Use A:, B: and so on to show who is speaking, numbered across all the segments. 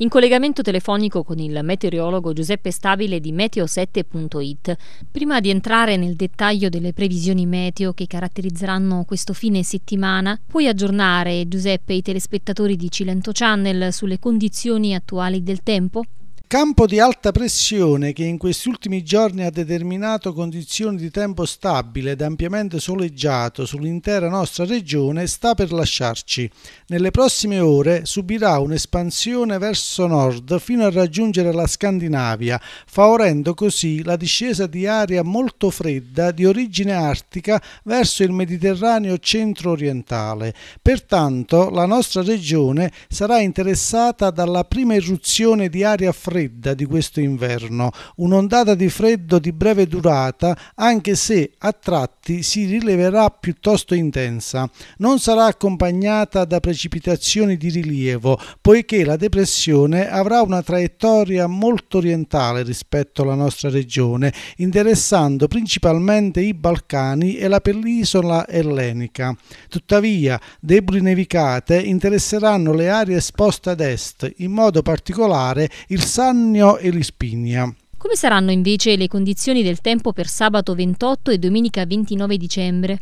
A: In collegamento telefonico con il meteorologo Giuseppe Stabile di meteo7.it, prima di entrare nel dettaglio delle previsioni meteo che caratterizzeranno questo fine settimana, puoi aggiornare Giuseppe e i telespettatori di Cilento Channel sulle condizioni attuali del tempo?
B: Campo di alta pressione che in questi ultimi giorni ha determinato condizioni di tempo stabile ed ampiamente soleggiato sull'intera nostra regione sta per lasciarci. Nelle prossime ore subirà un'espansione verso nord fino a raggiungere la Scandinavia, favorendo così la discesa di aria molto fredda di origine artica verso il Mediterraneo centro-orientale. Pertanto la nostra regione sarà interessata dalla prima irruzione di aria fredda fredda di questo inverno, un'ondata di freddo di breve durata, anche se a tratti si rileverà piuttosto intensa. Non sarà accompagnata da precipitazioni di rilievo, poiché la depressione avrà una traiettoria molto orientale rispetto alla nostra regione, interessando principalmente i Balcani e la penisola ellenica. Tuttavia, deboli nevicate interesseranno le aree esposte ad est, in modo particolare il Sardegna Sant'Agostagno e Lispigna.
A: Come saranno invece le condizioni del tempo per sabato 28 e domenica 29 dicembre?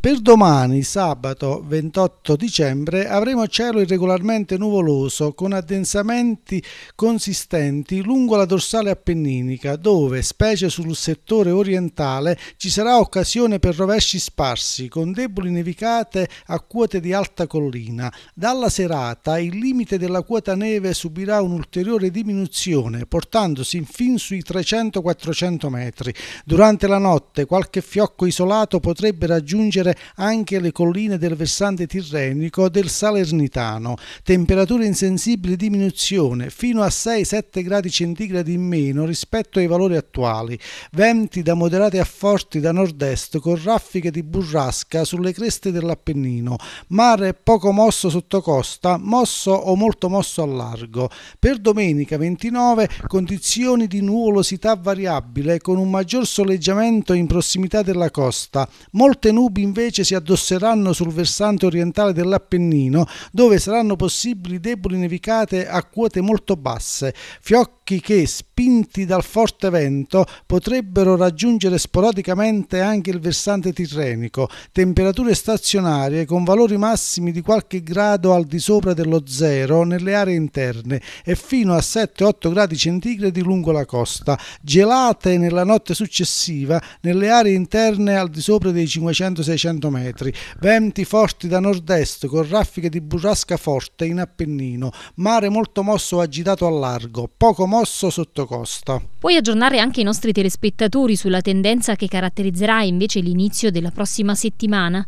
B: Per domani, sabato 28 dicembre, avremo cielo irregolarmente nuvoloso con addensamenti consistenti lungo la dorsale appenninica, dove, specie sul settore orientale, ci sarà occasione per rovesci sparsi con deboli nevicate a quote di alta collina. Dalla serata il limite della quota neve subirà un'ulteriore diminuzione, portandosi fin sui 300-400 metri. Durante la notte qualche fiocco isolato potrebbe raggiungere raggiungere anche le colline del versante tirrenico del Salernitano, temperature in sensibile diminuzione fino a 6-7 gradi centigradi in meno rispetto ai valori attuali, venti da moderati a forti da nord-est con raffiche di burrasca sulle creste dell'Appennino, mare poco mosso sotto costa, mosso o molto mosso a largo. Per domenica 29 condizioni di nuvolosità variabile con un maggior soleggiamento in prossimità della costa, molte nubi invece invece si addosseranno sul versante orientale dell'Appennino, dove saranno possibili deboli nevicate a quote molto basse, fiocchi fiocchi che, spinti dal forte vento, potrebbero raggiungere sporadicamente anche il versante tirrenico, temperature stazionarie con valori massimi di qualche grado al di sopra dello zero nelle aree interne e fino a 7-8 gradi centigradi lungo la costa, gelate nella notte successiva nelle aree interne al di sopra dei 500-600 metri, venti forti da nord-est con raffiche di burrasca forte in Appennino, mare molto mosso o agitato al largo, poco mosso promosso sotto costa.
A: Puoi aggiornare anche i nostri telespettatori sulla tendenza che caratterizzerà invece l'inizio della prossima settimana?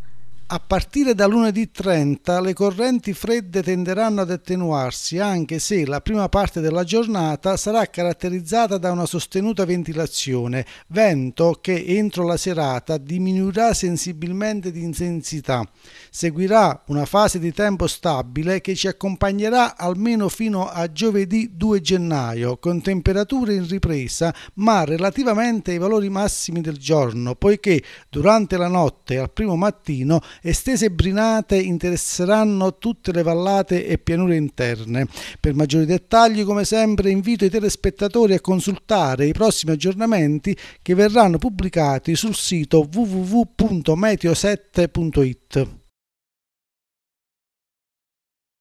A: A
B: partire da lunedì 30 le correnti fredde tenderanno ad attenuarsi anche se la prima parte della giornata sarà caratterizzata da una sostenuta ventilazione, vento che entro la serata diminuirà sensibilmente di intensità. Seguirà una fase di tempo stabile che ci accompagnerà almeno fino a giovedì 2 gennaio, con temperature in ripresa ma relativamente ai valori massimi del giorno, poiché durante la notte al primo mattino Estese brinate interesseranno tutte le vallate e pianure interne. Per maggiori dettagli, come sempre, invito i telespettatori a consultare i prossimi aggiornamenti che verranno pubblicati sul sito www.meteo7.it.